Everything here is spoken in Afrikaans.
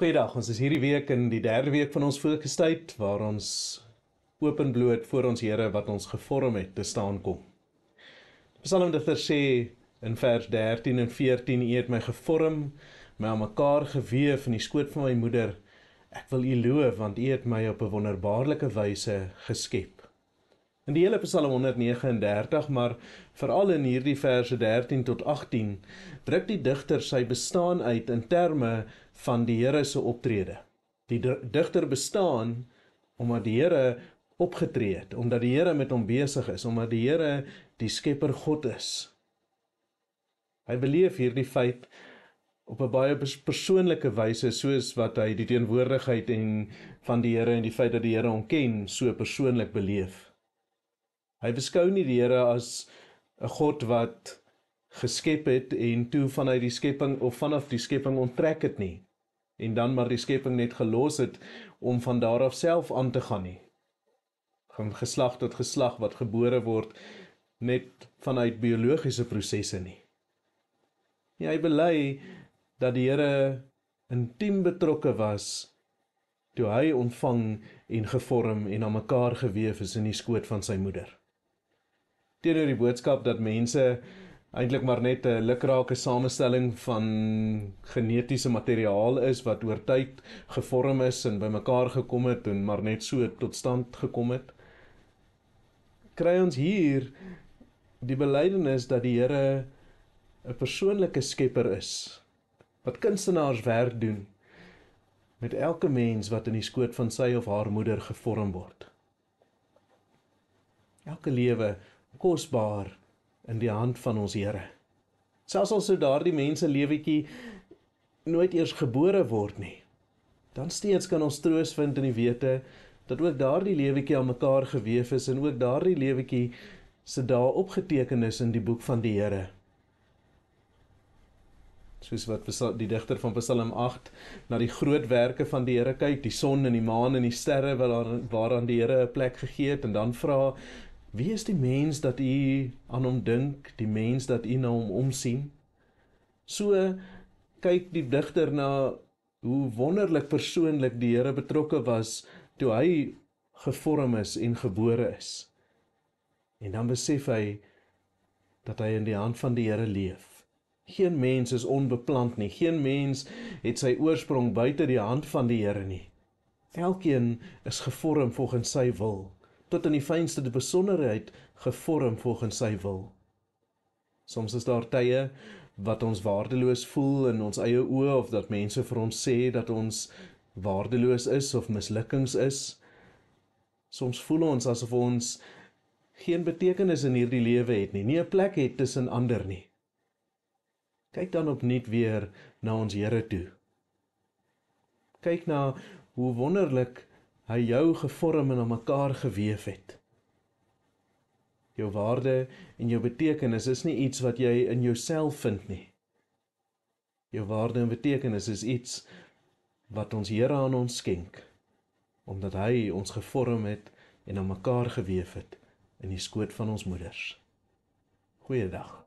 Goeiedag. Ons is hierdie week in die derde week van ons fokustyd waar ons openbloot voor ons Here wat ons gevorm het te staan kom. Psalm 13 sê in vers 13 en 14: U het my gevorm, my aan mekaar gewewe in die skoot van my moeder. Ek wil U loof want U het my op 'n wonderbaarlike wyse geskep. In die hele Psalm 139, maar veral in hierdie verse 13 tot 18, druk die digter sy bestaan uit in terme van die Here se optrede. Die digter bestaan omdat die Here opgetree het, omdat die Here met hom besig is, omdat die Here die Skepper God is. Hy beleef hierdie feit op 'n baie persoonlike wyse soos wat hy die teenwoordigheid en van die Here en die feit dat die Here hom ken so persoonlik beleef. Hy beskou nie die Here as 'n God wat geskep het en toe vanuit die skepping of vanaf die skepping onttrek het nie en dan maar die skepping net gelos het om van daar af self aan te gaan nie. Van geslag tot geslag wat gebore word net vanuit biologiese prosesse nie. Ja, hy bely dat die Here intiem betrokke was toe hy ontvang en gevorm en aan mekaar gewewe is in die skoot van sy moeder teenoor die boodskap dat mense eintlik maar net 'n lukrake samestelling van genetiese materiaal is wat oor tyd gevorm is en bymekaar gekom het en maar net so tot stand gekom het. Kry ons hier die belydenis dat die Here 'n persoonlike skepper is wat kunstenaars werk doen met elke mens wat in die skoot van sy of haar moeder gevorm word. Elke lewe kosbaar in die hand van ons Here. Selfs al sou daardie mense lewetjie nooit eers gebore word nie, dan steeds kan ons troos vind in die wete dat ook daardie lewetjie aan mekaar gewef is en ook daardie lewetjie se dae opgeteken is in die boek van die Here. Soos wat die digter van Psalm 8 na die groot werke van die Here kyk, die son en die maan en die sterre wat waaraan die Here 'n plek gegee het en dan vra Wie is die mens dat u aan hom dink, die mens dat u na hom omsien? So kyk die digter na hoe wonderlik persoonlik die Here betrokke was toe hy gevorm is en gebore is. En dan besef hy dat hy in die hand van die Here leef. Geen mens is onbeplant nie. Geen mens het sy oorsprong buite die hand van die Here nie. Elkeen is gevorm volgens sy wil tot in die fynste besonderheid gevorm volgens sy wil. Soms is daar tye wat ons waardeloos voel in ons eie oë of dat mense vir ons sê dat ons waardeloos is of mislukkings is. Soms voel ons asof ons geen betekenis in hierdie lewe het nie, nie 'n plek het tussen ander nie. Kyk dan opnuut weer na ons Here toe. Kyk na hoe wonderlik hy jou gevorm en aan mekaar gewewe het. Jou waarde en jou betekenis is nie iets wat jy in jouself vind nie. Jou waarde en betekenis is iets wat ons Here aan ons skenk omdat hy ons gevorm het en aan mekaar gewewe het in die skoot van ons moeders. Goeiedag.